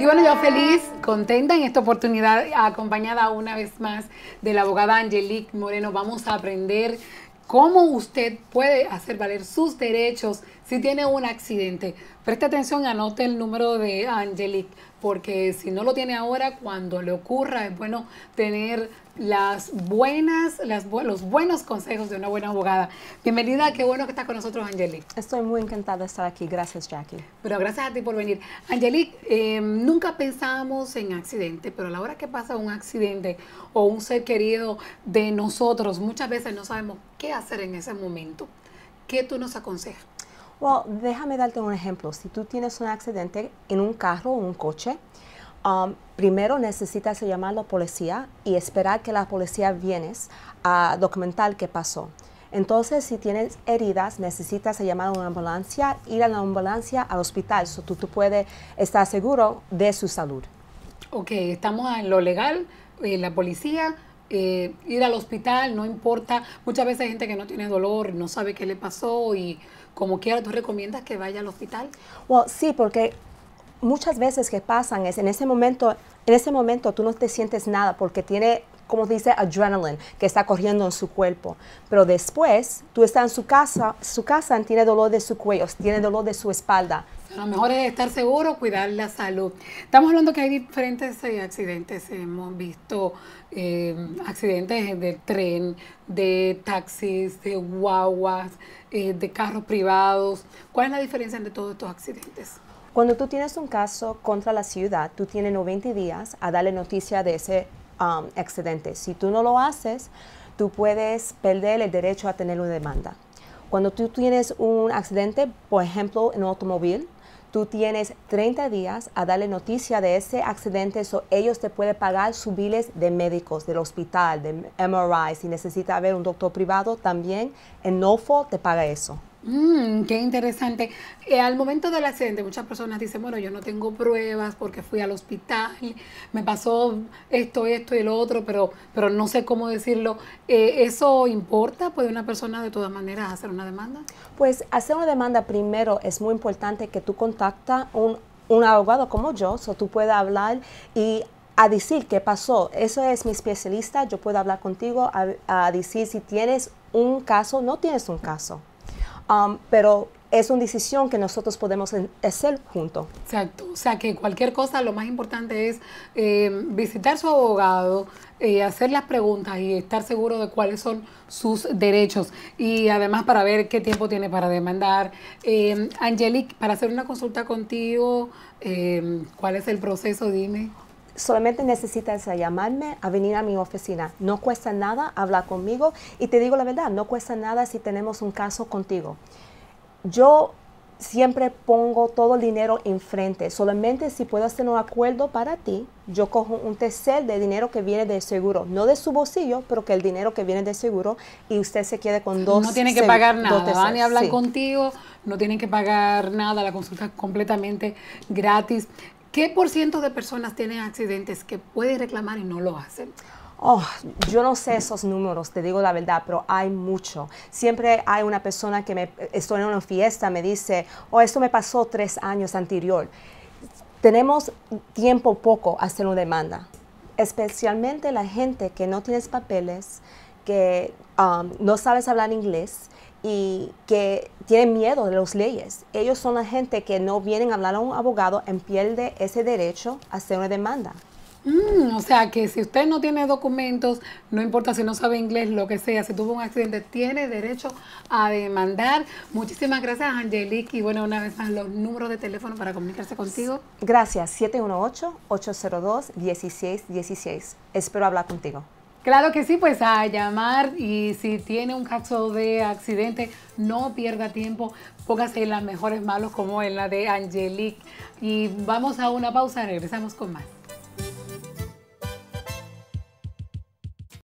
Y bueno, yo feliz, contenta en esta oportunidad, acompañada una vez más de la abogada Angelique Moreno. Vamos a aprender cómo usted puede hacer valer sus derechos si tiene un accidente, preste atención, anote el número de Angelique, porque si no lo tiene ahora, cuando le ocurra, es bueno tener las buenas, las, los buenos consejos de una buena abogada. Bienvenida, qué bueno que estás con nosotros, Angelique. Estoy muy encantada de estar aquí, gracias Jackie. Pero gracias a ti por venir. Angelique, em, nunca pensábamos en accidente, pero a la hora que pasa un accidente o un ser querido de nosotros, muchas veces no sabemos qué hacer en ese momento. ¿Qué tú nos aconsejas? Well, déjame darte un ejemplo. Si tú tienes un accidente en un carro o un coche, um, primero necesitas llamar a la policía y esperar que la policía vienes a documentar qué pasó. Entonces, si tienes heridas, necesitas llamar a una ambulancia, ir a la ambulancia al hospital, so tú, tú puedes estar seguro de su salud. Ok, estamos en lo legal, eh, la policía, eh, ir al hospital, no importa. Muchas veces hay gente que no tiene dolor, no sabe qué le pasó y como quiera, ¿tú recomiendas que vaya al hospital? Well, sí, porque muchas veces que pasan es en ese momento, en ese momento tú no te sientes nada porque tiene como dice adrenaline que está corriendo en su cuerpo. Pero después, tú estás en su casa, su casa tiene dolor de su cuello, tiene dolor de su espalda, lo mejor es estar seguro, cuidar la salud. Estamos hablando que hay diferentes eh, accidentes. Hemos visto eh, accidentes de tren, de taxis, de guaguas, eh, de carros privados. ¿Cuál es la diferencia entre todos estos accidentes? Cuando tú tienes un caso contra la ciudad, tú tienes 90 días a darle noticia de ese um, accidente. Si tú no lo haces, tú puedes perder el derecho a tener una demanda. Cuando tú tienes un accidente, por ejemplo, en un automóvil, Tú tienes 30 días a darle noticia de ese accidente, so ellos te pueden pagar sus biles de médicos, del hospital, de MRI. Si necesita ver un doctor privado, también en NOFO te paga eso. Mmm, qué interesante. Eh, al momento del accidente, muchas personas dicen, bueno, yo no tengo pruebas porque fui al hospital, me pasó esto, esto y el otro, pero, pero no sé cómo decirlo. Eh, ¿Eso importa? ¿Puede una persona de todas maneras hacer una demanda? Pues hacer una demanda primero es muy importante que tú contacta un, un abogado como yo, o so tú puedas hablar y a decir qué pasó. Eso es mi especialista, yo puedo hablar contigo a decir si tienes un caso, no tienes un caso. Um, pero es una decisión que nosotros podemos hacer juntos. Exacto, o sea que cualquier cosa lo más importante es eh, visitar su abogado, eh, hacer las preguntas y estar seguro de cuáles son sus derechos y además para ver qué tiempo tiene para demandar. Eh, para hacer una consulta contigo, eh, ¿cuál es el proceso? Dime solamente necesitas llamarme a venir a mi oficina. No cuesta nada hablar conmigo y te digo la verdad, no cuesta nada si tenemos un caso contigo. Yo siempre pongo todo el dinero enfrente. Solamente si puedo hacer un acuerdo para ti, yo cojo un tercer de dinero que viene de seguro, no de su bolsillo, pero que el dinero que viene de seguro y usted se quede con dos. No tiene que pagar nada, van a hablar contigo, no tienen que pagar nada, la consulta es completamente gratis. ¿Qué por ciento de personas tienen accidentes que pueden reclamar y no lo hacen? Oh, yo no sé esos números, te digo la verdad, pero hay mucho. Siempre hay una persona que me estoy en una fiesta, me dice, oh, esto me pasó tres años anterior. Tenemos tiempo poco a hacer una demanda, especialmente la gente que no tienes papeles, que um, no sabes hablar inglés y que tienen miedo de las leyes. Ellos son la gente que no vienen a hablar a un abogado en piel de ese derecho a hacer una demanda. Mm, o sea que si usted no tiene documentos, no importa si no sabe inglés, lo que sea, si tuvo un accidente, tiene derecho a demandar. Muchísimas gracias, Angelique. Y bueno, una vez más, los números de teléfono para comunicarse contigo. Gracias, 718-802-1616. Espero hablar contigo. Claro que sí, pues a llamar y si tiene un caso de accidente, no pierda tiempo, póngase en las mejores manos como en la de Angelique. Y vamos a una pausa, regresamos con más.